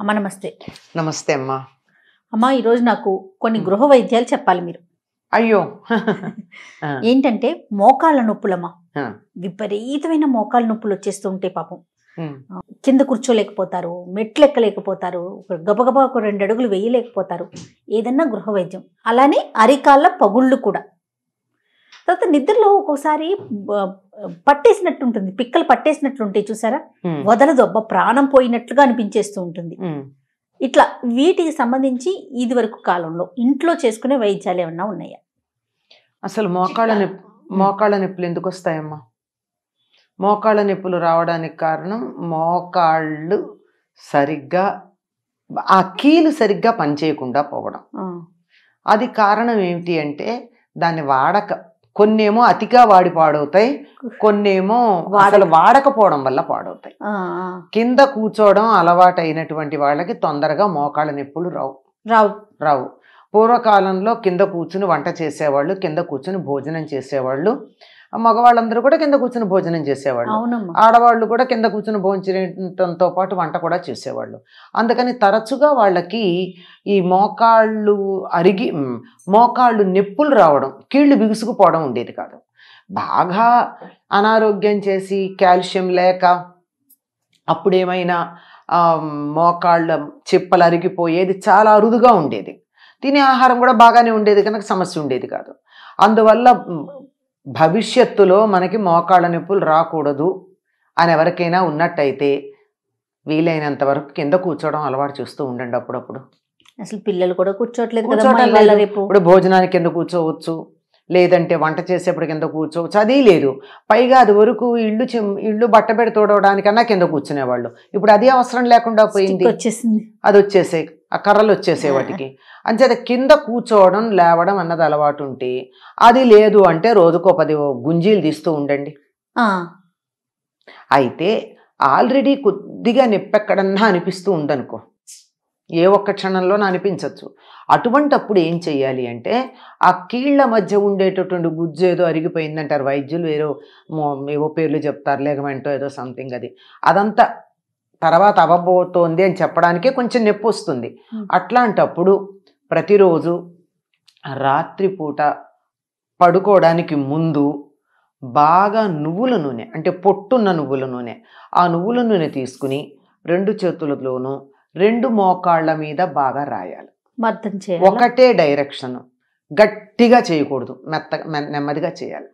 అమ్మ నమస్తే నమస్తే అమ్మా అమ్మా ఈరోజు నాకు కొన్ని గృహ వైద్యాలు చెప్పాలి మీరు అయ్యో ఏంటంటే మోకాళ్ళ నొప్పులమ్మా విపరీతమైన మోకాళ్ళ నొప్పులు వచ్చేస్తూ ఉంటాయి పాపం కింద కూర్చోలేకపోతారు మెట్లు ఎక్కలేకపోతారు గబగబా ఒక రెండు అడుగులు వేయలేకపోతారు ఏదన్నా గృహ వైద్యం అలానే అరికాళ్ళ పగుళ్ళు కూడా తర్వాత నిద్రలో ఒక్కోసారి పట్టేసినట్టు ఉంటుంది పిక్కలు పట్టేసినట్లు ఉంటాయి చూసారా వదలదు అబ్బా ప్రాణం పోయినట్లుగా అనిపించేస్తూ ఉంటుంది ఇట్లా వీటికి సంబంధించి ఇది వరకు కాలంలో ఇంట్లో చేసుకునే వైద్యాలు ఏమన్నా ఉన్నాయా అసలు మోకాళ్ళ నొప్పి మోకాళ్ళ నొప్పులు ఎందుకు వస్తాయమ్మా మోకాళ్ళ నొప్పులు రావడానికి కారణం మోకాళ్ళు సరిగ్గా ఆ కీలు సరిగ్గా పనిచేయకుండా పోవడం అది కారణం ఏమిటి అంటే దాన్ని వాడక కొన్నేమో అతిగా వాడి పాడవుతాయి కొన్నేమో అసలు వాడకపోవడం వల్ల పాడవుతాయి కింద కూర్చోవడం అలవాటు అయినటువంటి వాళ్ళకి తొందరగా మోకాళ్ళ నొప్పులు రావు రావు రావు పూర్వకాలంలో కింద కూర్చుని వంట చేసేవాళ్ళు కింద కూర్చుని భోజనం చేసేవాళ్ళు మగవాళ్ళందరూ కూడా కింద కూర్చుని భోజనం చేసేవాళ్ళు ఆడవాళ్ళు కూడా కింద కూర్చుని భోజనంతో పాటు వంట కూడా చేసేవాళ్ళు అందుకని తరచుగా వాళ్ళకి ఈ మోకాళ్ళు అరిగి మోకాళ్ళు నెప్పులు రావడం కీళ్ళు బిగుసుకుపోవడం ఉండేది కాదు బాగా అనారోగ్యం చేసి కాల్షియం లేక అప్పుడేమైనా మోకాళ్ళ చెప్పలు అరిగిపోయేది చాలా అరుదుగా ఉండేది తినే ఆహారం కూడా బాగానే ఉండేది కనుక సమస్య ఉండేది కాదు అందువల్ల భవిష్యత్తులో మనకి మోకాళ్ళ నొప్పులు రాకూడదు అని ఎవరికైనా ఉన్నట్టయితే వీలైనంత వరకు కింద కూర్చోవడం అలవాటు చూస్తూ ఉండండి అప్పుడప్పుడు అసలు పిల్లలు కూడా కూర్చోవట్లేదు ఇప్పుడు భోజనానికి కింద కూర్చోవచ్చు లేదంటే వంట చేసేప్పుడు కింద కూర్చోవచ్చు అది లేదు పైగా అది వరకు ఇల్లు ఇల్లు పెడి తోడవడానికన్నా కింద కూర్చునేవాళ్ళు ఇప్పుడు అది అవసరం లేకుండా పోయింది వచ్చేసింది అది వచ్చేసే ఆ కర్రలు వచ్చేసే వాటికి అంచేత కింద కూర్చోవడం లేవడం అన్నది అలవాటు ఉంటే అది లేదు అంటే రోజుకో పది గుంజీలు తీస్తూ ఉండండి అయితే ఆల్రెడీ కొద్దిగా నిప్పెక్కడన్నా అనిపిస్తూ ఉందనుకో ఏ ఒక్క క్షణంలో అనిపించవచ్చు అటువంటప్పుడు ఏం చేయాలి అంటే ఆ కీళ్ల మధ్య ఉండేటటువంటి గుజ్జు ఏదో అరిగిపోయిందంటారు వైద్యులు ఏదో ఏవో పేర్లు చెప్తారు లేకమెంటో ఏదో సంథింగ్ అది అదంతా తర్వాత అవ్వబోతోంది అని చెప్పడానికే కొంచెం నొప్పి వస్తుంది అట్లాంటప్పుడు ప్రతిరోజు రాత్రిపూట పడుకోవడానికి ముందు బాగా నువ్వుల నూనె అంటే పొట్టున్న నువ్వుల నూనె ఆ నువ్వుల నూనె తీసుకుని రెండు చేతులలోనూ రెండు మోకాళ్ళ మీద బాగా రాయాలి మద్దం చేయాలి ఒకటే డైరెక్షన్ గట్టిగా చేయకూడదు మెత్త నెమ్మదిగా చేయాలి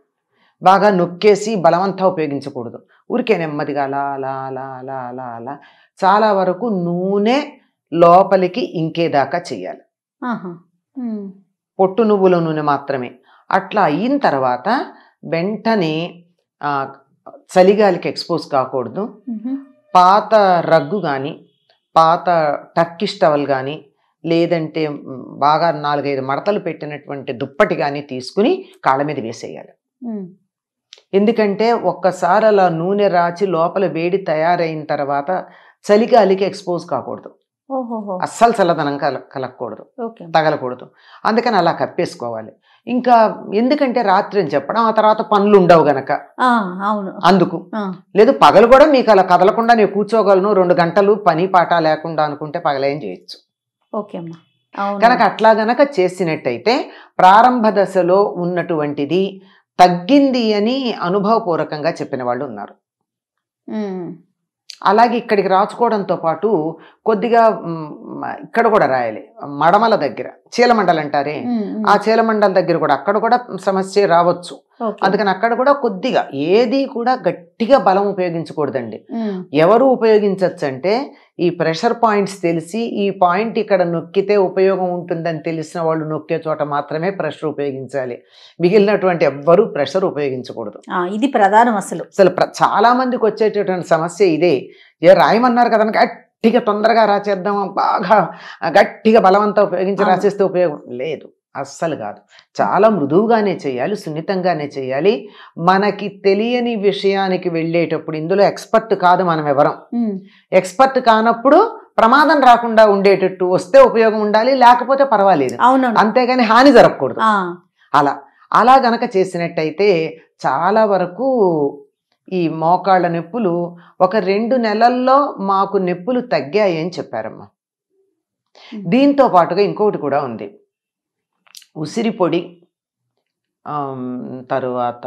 బాగా నొక్కేసి బలవంతా ఉపయోగించకూడదు ఊరికే నెమ్మదిగా అలా అలా అలా అలా అలా అలా చాలా వరకు నూనె లోపలికి ఇంకేదాకా చేయాలి పొట్టు నువ్వుల నూనె మాత్రమే అట్లా అయిన తర్వాత వెంటనే చలిగాలికి ఎక్స్పోజ్ కాకూడదు పాత రగ్గు కానీ పాత టర్కిష్ టవల్ కానీ లేదంటే బాగా నాలుగైదు మడతలు పెట్టినటువంటి దుప్పటి కానీ తీసుకుని కాళ్ళ మీద వేసేయాలి ఎందుకంటే ఒక్కసారి అలా నూనె రాచి లోపల వేడి తయారైన తర్వాత చలికి అలికి ఎక్స్పోజ్ కాకూడదు అస్సలు చల్లదనం కల కలగకూడదు తగలకూడదు అందుకని అలా కప్పేసుకోవాలి ఇంకా ఎందుకంటే రాత్రి అని చెప్పడం ఆ తర్వాత పనులు ఉండవు గనక అందుకు లేదు పగలు కూడా మీకు అలా కదలకుండా నేను కూర్చోగలను రెండు గంటలు పని పాట లేకుండా అనుకుంటే పగలేం చేయొచ్చు ఓకే అమ్మా కనుక అట్లా గనక చేసినట్టయితే ప్రారంభ దశలో ఉన్నటువంటిది తగ్గింది అని అనుభవపూర్వకంగా చెప్పిన వాళ్ళు ఉన్నారు అలాగే ఇక్కడికి రాచుకోవడంతో పాటు కొద్దిగా ఇక్కడ కూడా రాయాలి మడమల దగ్గర చీలమండలి అంటారే ఆ చీలమండల దగ్గర కూడా అక్కడ కూడా సమస్య రావచ్చు అందుకని అక్కడ కూడా కొద్దిగా ఏది కూడా గట్టిగా బలం ఉపయోగించకూడదండి ఎవరు ఉపయోగించవచ్చు అంటే ఈ ప్రెషర్ పాయింట్స్ తెలిసి ఈ పాయింట్ ఇక్కడ నొక్కితే ఉపయోగం ఉంటుందని తెలిసిన వాళ్ళు నొక్కే చోట మాత్రమే ప్రెషర్ ఉపయోగించాలి మిగిలినటువంటి ఎవ్వరూ ప్రెషర్ ఉపయోగించకూడదు ఇది ప్రధానం అసలు అసలు చాలా మందికి వచ్చేటటువంటి సమస్య ఇదే ఏ రాయమన్నారు కదా గట్టిగా తొందరగా రాసేద్దాం బాగా గట్టిగా బలవంతం ఉపయోగించి రాసేస్తే ఉపయోగం లేదు అస్సలు కాదు చాలా మృదువుగానే చేయాలి సున్నితంగానే చేయాలి మనకి తెలియని విషయానికి వెళ్ళేటప్పుడు ఇందులో ఎక్స్పర్ట్ కాదు మనం ఎవరం ఎక్స్పర్ట్ కానప్పుడు ప్రమాదం రాకుండా ఉండేటట్టు వస్తే ఉపయోగం ఉండాలి లేకపోతే పర్వాలేదు అంతేగాని హాని జరగకూడదు అలా అలా గనక చేసినట్టయితే చాలా వరకు ఈ మోకాళ్ళ నొప్పులు ఒక రెండు నెలల్లో మాకు నొప్పులు తగ్గాయి అని చెప్పారమ్మా దీంతో పాటుగా ఇంకొకటి కూడా ఉంది ఉసిరి పొడి తరువాత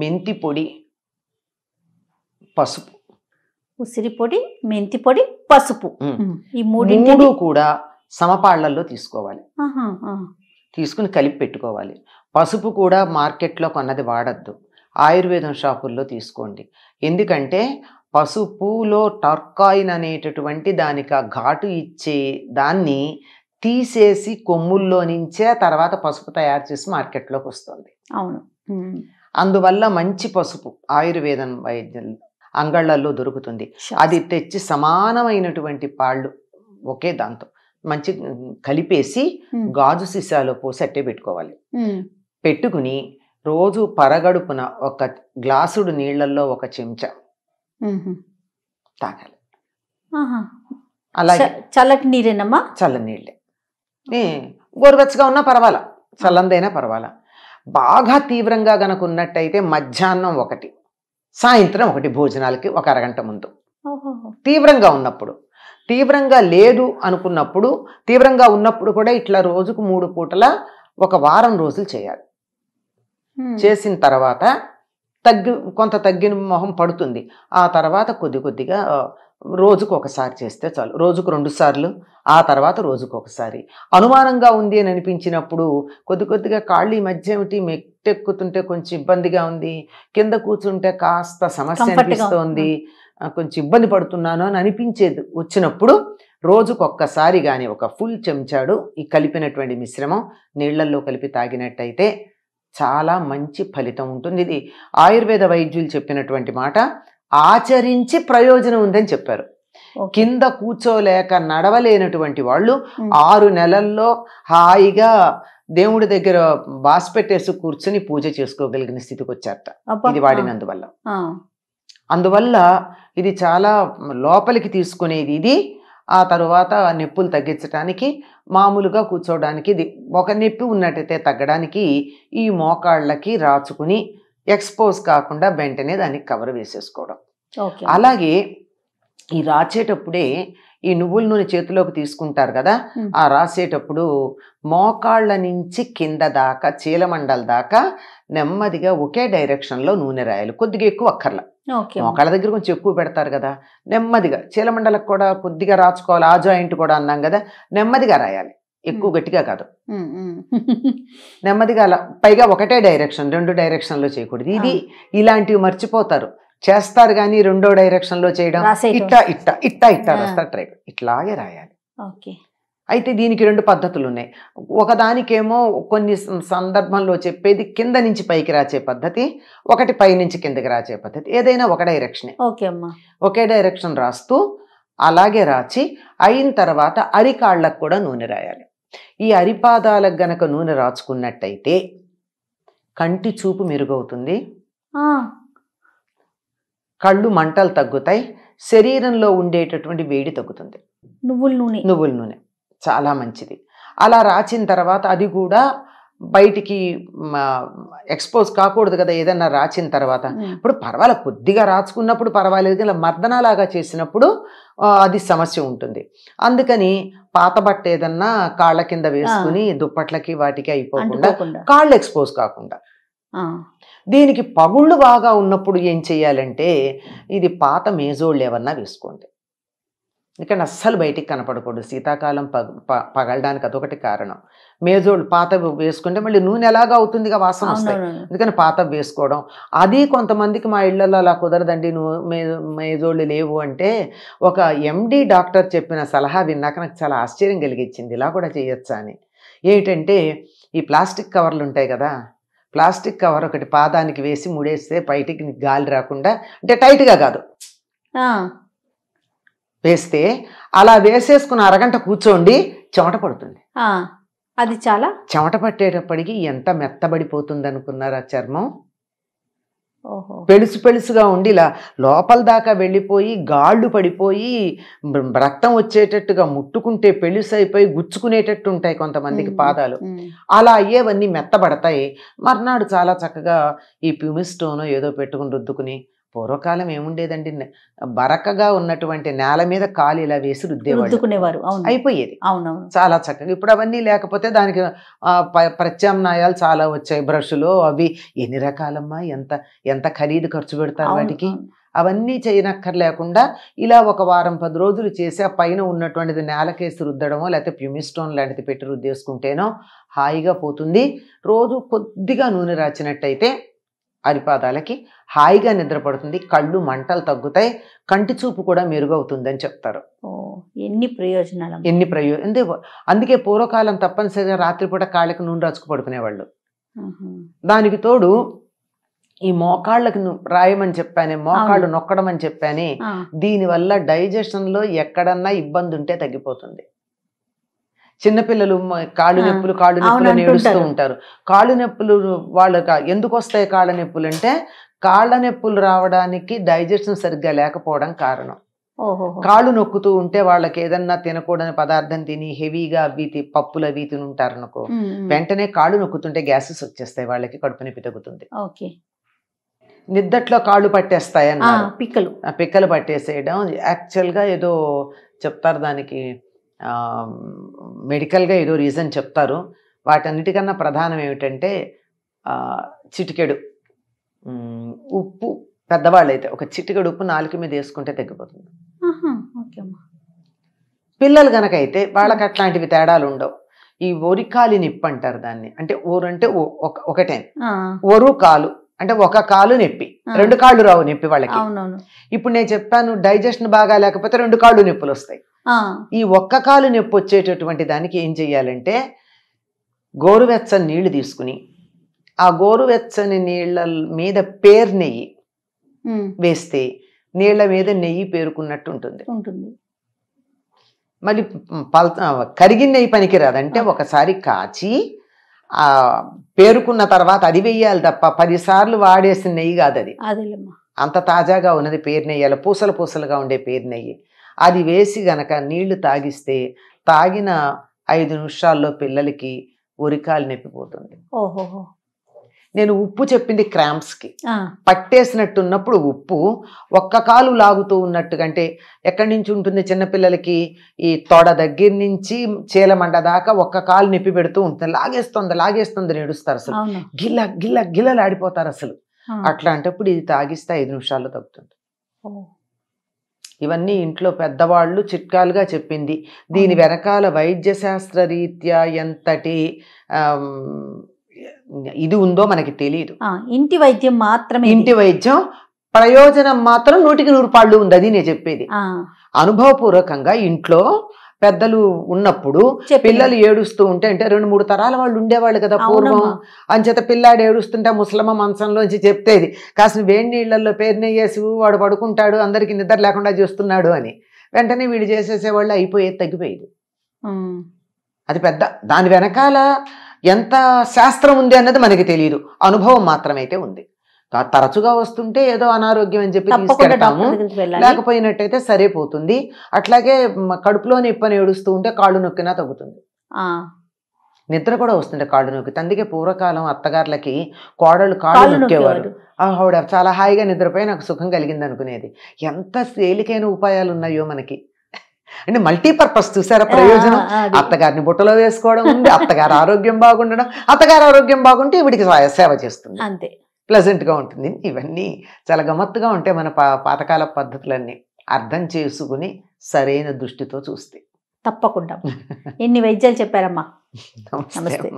మెంతి పొడి పసుపు ఉసిరి పొడి మెంతి పొడి పసుపు ఈ మూడు కూడా సమపాళ్లలో తీసుకోవాలి తీసుకుని కలిపి పెట్టుకోవాలి పసుపు కూడా మార్కెట్లో కొన్నది వాడద్దు ఆయుర్వేదం షాపుల్లో తీసుకోండి ఎందుకంటే పసుపులో టర్కాయిన్ అనేటటువంటి దానికి ఆ ఘాటు ఇచ్చే దాన్ని తీసేసి కొమ్ముల్లో నుంచే తర్వాత పసుపు తయారు చేసి మార్కెట్లోకి వస్తుంది అవును అందువల్ల మంచి పసుపు ఆయుర్వేదం వైద్యం అంగళ్ళల్లో దొరుకుతుంది అది తెచ్చి సమానమైనటువంటి పాళ్ళు ఒకే దాంతో మంచి కలిపేసి గాజు సీసాలో పోసి అట్టే పెట్టుకోవాలి పెట్టుకుని రోజు పరగడుపున ఒక గ్లాసుడు నీళ్లలో ఒక చెంచా తాగాలి అలాగే చల్లటి నీరేనమ్మా చల్ల నీళ్ళే గోరువెచ్చగా ఉన్నా పర్వాలా చల్లందైనా పర్వాలా బాగా తీవ్రంగా గనక ఉన్నట్టయితే మధ్యాహ్నం ఒకటి సాయంత్రం ఒకటి భోజనాలకి ఒక అరగంట ముందు తీవ్రంగా ఉన్నప్పుడు తీవ్రంగా లేదు అనుకున్నప్పుడు తీవ్రంగా ఉన్నప్పుడు కూడా ఇట్లా రోజుకు మూడు పూటల ఒక వారం రోజులు చేయాలి చేసిన తర్వాత తగ్గి కొంత తగ్గిన మొహం పడుతుంది ఆ తర్వాత కొద్ది కొద్దిగా రోజుకు ఒకసారి చేస్తే చాలు రోజుకు రెండు సార్లు ఆ తర్వాత రోజుకు ఒకసారి అనుమానంగా ఉంది అని అనిపించినప్పుడు కొద్ది కొద్దిగా కాళ్ళు మధ్య ఏమిటి మెట్టెక్కుతుంటే కొంచెం ఇబ్బందిగా ఉంది కింద కూర్చుంటే కాస్త సమస్య అనిపిస్తోంది కొంచెం ఇబ్బంది పడుతున్నాను అని అనిపించేది వచ్చినప్పుడు రోజుకొక్కసారి కానీ ఒక ఫుల్ చెంచాడు ఈ కలిపినటువంటి మిశ్రమం నీళ్లల్లో కలిపి తాగినట్టయితే చాలా మంచి ఫలితం ఉంటుంది ఇది ఆయుర్వేద వైద్యులు చెప్పినటువంటి మాట ఆచరించి ప్రయోజనం ఉందని చెప్పారు కింద కూర్చోలేక నడవలేనటువంటి వాళ్ళు ఆరు నెలల్లో హాయిగా దేవుడి దగ్గర బాస్ పెట్టేసి కూర్చొని పూజ చేసుకోగలిగిన స్థితికి వచ్చారట ఇది వాడినందువల్ల అందువల్ల ఇది చాలా లోపలికి తీసుకునేది ఇది ఆ ఆ నొప్పులు తగ్గించడానికి మామూలుగా కూర్చోవడానికి ఒక నొప్పి ఉన్నట్టయితే తగ్గడానికి ఈ మోకాళ్ళకి రాచుకుని ఎక్స్పోజ్ కాకుండా వెంటనే దానికి కవర్ వేసేసుకోవడం అలాగే ఈ రాచేటప్పుడే ఈ నువ్వుల నూనె చేతిలోకి తీసుకుంటారు కదా ఆ రాసేటప్పుడు మోకాళ్ళ నుంచి కింద దాకా చీలమండల దాకా నెమ్మదిగా ఒకే డైరెక్షన్లో నూనె రాయాలి కొద్దిగా ఎక్కువ అక్కర్ల మోకాళ్ళ దగ్గర కొంచెం ఎక్కువ పెడతారు కదా నెమ్మదిగా చీలమండలకు కూడా కొద్దిగా రాచుకోవాలి ఆ జాయింట్ కూడా అన్నాం కదా నెమ్మదిగా రాయాలి ఎక్కువ గట్టిగా కాదు నెమ్మదిగా అలా పైగా ఒకటే డైరెక్షన్ రెండు డైరెక్షన్లో చేయకూడదు ఇది ఇలాంటివి మర్చిపోతారు చేస్తారు కానీ రెండో డైరెక్షన్లో చేయడం ఇట్టా ఇట్టా ఇట్టా ఇట్టా రాస్తారు ట్రై ఇట్లాగే రాయాలి అయితే దీనికి రెండు పద్ధతులు ఉన్నాయి ఒకదానికేమో కొన్ని సందర్భంలో చెప్పేది కింద నుంచి పైకి రాచే పద్ధతి ఒకటి పై నుంచి కిందకి రాచే పద్ధతి ఏదైనా ఒక డైరెక్షన్ ఒకే డైరెక్షన్ రాస్తూ అలాగే రాచి అయిన తర్వాత అరికాళ్ళకు కూడా నూనె రాయాలి ఈ అరిపాదాలకు గనక నూనె రాచుకున్నట్టయితే కంటి చూపు మెరుగవుతుంది కళ్ళు మంటలు తగ్గుతాయి శరీరంలో ఉండేటటువంటి వేడి తగ్గుతుంది నువ్వుల నూనె నువ్వుల నూనె చాలా మంచిది అలా రాచిన తర్వాత అది కూడా బయటికి ఎక్స్పోజ్ కాకూడదు కదా ఏదన్నా రాచిన తర్వాత ఇప్పుడు పర్వాలేదు కొద్దిగా రాచుకున్నప్పుడు పర్వాలేదు ఇలా మర్దనలాగా చేసినప్పుడు అది సమస్య ఉంటుంది అందుకని పాత బట్ట ఏదన్నా కాళ్ళ కింద వేసుకుని దుప్పట్లకి వాటికి అయిపోకుండా కాళ్ళు ఎక్స్పోజ్ కాకుండా దీనికి పగుళ్ళు బాగా ఉన్నప్పుడు ఏం చేయాలంటే ఇది పాత మేజోళ్ళు ఏమన్నా వేసుకోండి ఇక్కడ అస్సలు బయటికి కనపడకూడదు శీతాకాలం పగ పగలడానికి అదొకటి కారణం మేజోళ్ళు పాత వేసుకుంటే మళ్ళీ నూనె ఎలాగా అవుతుందిగా వాసన వస్తాయి ఎందుకంటే పాత వేసుకోవడం అది కొంతమందికి మా ఇళ్లలో అలా కుదరదండి నువ్వు మేజోళ్ళు లేవు అంటే ఒక ఎండి డాక్టర్ చెప్పిన సలహా విన్నాక నాకు చాలా ఆశ్చర్యం కలిగించింది ఇలా కూడా చేయొచ్చా అని ఏమిటంటే ఈ ప్లాస్టిక్ కవర్లు ఉంటాయి కదా ప్లాస్టిక్ కవర్ ఒకటి పాదానికి వేసి ముడేస్తే బయటికి గాలి రాకుండా అంటే టైట్గా కాదు వేస్తే అలా వేసేసుకుని అరగంట కూర్చోండి చెమట పడుతుంది అది చాలా చెమట పట్టేటప్పటికి ఎంత మెత్తబడిపోతుంది అనుకున్నారు ఆ చర్మం పెలుసు పెలుసుగా ఉండి ఇలా లోపల దాకా వెళ్ళిపోయి గాళ్ళు పడిపోయి రక్తం వచ్చేటట్టుగా ముట్టుకుంటే పెలుసు అయిపోయి గుచ్చుకునేటట్టు ఉంటాయి కొంతమందికి పాదాలు అలా అయ్యేవన్నీ మెత్తబడతాయి మర్నాడు చాలా చక్కగా ఈ ప్యూమిస్టోనో ఏదో పెట్టుకుని రుద్దుకుని పూర్వకాలం ఏముండేదండి బరకగా ఉన్నటువంటి నేల మీద కాలు ఇలా వేసి రుద్దేవాళ్ళు అయిపోయేది అవునవును చాలా చక్కగా ఇప్పుడు అవన్నీ లేకపోతే దానికి ప్రత్యామ్నాయాలు చాలా వచ్చాయి బ్రష్లు అవి ఎన్ని రకాలమ్మా ఎంత ఎంత ఖరీదు ఖర్చు పెడతారు వాటికి అవన్నీ చేయనక్కర్లేకుండా ఇలా ఒక వారం పది రోజులు చేసి ఆ పైన ఉన్నటువంటిది నేలకేసి రుద్దడమో లేకపోతే ప్యూమిస్టోన్ లాంటిది పెట్టి రుద్దేసుకుంటేనో హాయిగా పోతుంది రోజు కొద్దిగా నూనె రాచినట్టయితే అరిపాదాలకి హాయిగా నిద్రపడుతుంది కళ్ళు మంటలు తగ్గుతాయి కంటి చూపు కూడా మెరుగవుతుందని చెప్తారు ఎన్ని ప్రయోజనాలు ఎన్ని ప్రయో అంటే అందుకే పూర్వకాలం తప్పనిసరిగా రాత్రిపూట కాళ్ళకి నూనె రాచుకు పడుకునేవాళ్ళు దానికి తోడు ఈ మోకాళ్ళకి రాయమని చెప్పానే మోకాళ్ళు నొక్కడం అని చెప్పానే దీనివల్ల డైజెషన్లో ఎక్కడన్నా ఇబ్బంది ఉంటే తగ్గిపోతుంది చిన్నపిల్లలు కాళ్ళు నొప్పులు కాళ్ళు నొప్పులు నేడుస్తూ ఉంటారు కాళ్ళు నొప్పులు వాళ్ళ ఎందుకు వస్తాయి కాళ్ళ నొప్పులు అంటే కాళ్ళ నొప్పులు రావడానికి డైజెషన్ సరిగ్గా లేకపోవడం కారణం కాళ్ళు నొక్కుతూ ఉంటే వాళ్ళకి ఏదన్నా తినకూడని పదార్థం తిని హెవీగా వీతి పప్పులు వీతి తిని ఉంటారు అనుకో వెంటనే కాళ్ళు నొక్కుతుంటే గ్యాసెస్ వచ్చేస్తాయి వాళ్ళకి కడుపు నొప్పి తగ్గుతుంది నిద్దట్లో కాళ్ళు పట్టేస్తాయి పిక్కలు పిక్కలు పట్టేసేయడం యాక్చువల్గా ఏదో చెప్తారు దానికి మెడికల్గా ఏదో రీజన్ చెప్తారు వాటన్నిటికన్నా ప్రధానం ఏమిటంటే చిటికెడు ఉప్పు పెద్దవాళ్ళు అయితే ఒక చిటికెడు ఉప్పు నాలుక మీద వేసుకుంటే తగ్గిపోతుంది పిల్లలు గనక అయితే వాళ్ళకి అట్లాంటివి తేడాలు ఉండవు ఈ ఒరికాలి నిప్పు అంటారు దాన్ని అంటే ఓరంటే ఒకటే ఒరు కాలు అంటే ఒక కాలు నొప్పి రెండు కాళ్ళు రావు నొప్పి వాళ్ళకి ఇప్పుడు నేను చెప్పాను డైజెషన్ బాగా లేకపోతే రెండు కాళ్ళు నొప్పులు వస్తాయి ఈ ఒక్క కాలు నొప్పి వచ్చేటటువంటి దానికి ఏం చెయ్యాలంటే గోరువెచ్చని నీళ్లు తీసుకుని ఆ గోరువెచ్చని నీళ్ళ మీద పేరు నెయ్యి వేస్తే నీళ్ల మీద నెయ్యి పేరుకున్నట్టు ఉంటుంది మళ్ళీ పల్ కరిగిన నెయ్యి పనికిరాదంటే ఒకసారి కాచి పేరుకున్న తర్వాత అది వెయ్యాలి తప్ప పదిసార్లు వాడేసిన నెయ్యి కాదు అది అంత తాజాగా ఉన్నది పేరు నెయ్యాలి పూసలు పూసలుగా ఉండే పేరు నెయ్యి అది వేసి గనక నీళ్లు తాగిస్తే తాగిన ఐదు నిమిషాల్లో పిల్లలకి ఉరికాలు నొప్పిపోతుంది ఓహోహో నేను ఉప్పు చెప్పింది క్రాంప్స్కి పట్టేసినట్టున్నప్పుడు ఉప్పు ఒక్క కాలు లాగుతూ ఉన్నట్టు కంటే ఎక్కడి నుంచి ఉంటుంది చిన్నపిల్లలకి ఈ తోడ దగ్గర నుంచి చీలమండ దాకా ఒక్క కాలు నొప్పి పెడుతూ ఉంటుంది లాగేస్తుంది లాగేస్తుంది నేడుస్తారు అసలు గిల్ల గిల్ల గిల్లలు ఆడిపోతారు అసలు అట్లాంటప్పుడు ఇది తాగిస్తే ఐదు నిమిషాల్లో తగ్గుతుంది ఇవన్నీ ఇంట్లో పెద్దవాళ్ళు చిట్కాలుగా చెప్పింది దీని వెనకాల వైద్య శాస్త్ర రీత్యా ఎంతటి ఇది ఉందో మనకి తెలియదు ఇంటి వైద్యం మాత్రమే ఇంటి వైద్యం ప్రయోజనం మాత్రం నూటికి నూరు పాళ్ళు ఉంది అది నేను చెప్పేది అనుభవపూర్వకంగా ఇంట్లో పెద్దలు ఉన్నప్పుడు పిల్లలు ఏడుస్తూ ఉంటే అంటే రెండు మూడు తరాల వాళ్ళు ఉండేవాళ్ళు కదా పూర్వం అంచేత పిల్లాడు ఏడుస్తుంటే ముసలమ్మ మంచంలోంచి చెప్తేది కాసిన వేడి నీళ్లలో పేరునయ్యేసి వాడు పడుకుంటాడు అందరికి నిద్ర లేకుండా చేస్తున్నాడు అని వెంటనే వీడు చేసేసేవాళ్ళు అయిపోయేది తగ్గిపోయేది అది పెద్ద దాని వెనకాల ఎంత శాస్త్రం ఉంది అన్నది మనకి తెలియదు అనుభవం మాత్రమైతే ఉంది తరచుగా వస్తుంటే ఏదో అనారోగ్యం అని చెప్పి తీసుకెళ్తాము లేకపోయినట్టయితే సరే పోతుంది అట్లాగే కడుపులో నొప్పని ఏడుస్తూ ఉంటే కాళ్ళు నొక్కినా తగ్గుతుంది నిద్ర కూడా వస్తుండే కాళ్ళు నొక్కి అందుకే పూర్వకాలం అత్తగారులకి కోడళ్ళు కాళ్ళు నొక్కేవారు ఆవిడ చాలా హాయిగా నిద్రపోయి నాకు సుఖం కలిగింది అనుకునేది ఎంత తేలికైన ఉపాయాలు ఉన్నాయో మనకి అంటే మల్టీపర్పస్ చూసారా ప్రయోజనం అత్తగారిని బుట్టలో వేసుకోవడం ఉంది అత్తగారి ఆరోగ్యం బాగుండడం అత్తగారి ఆరోగ్యం బాగుంటే వీడికి సేవ చేస్తుంది అంతే ప్లజెంట్గా ఉంటుంది ఇవన్నీ చాలా గమ్మత్తుగా ఉంటాయి మన పాతకాల పద్ధతులన్నీ అర్థం చేసుకుని సరైన దృష్టితో చూస్తే తప్పకుండా ఎన్ని వైద్యాలు చెప్పారమ్మా నమస్తే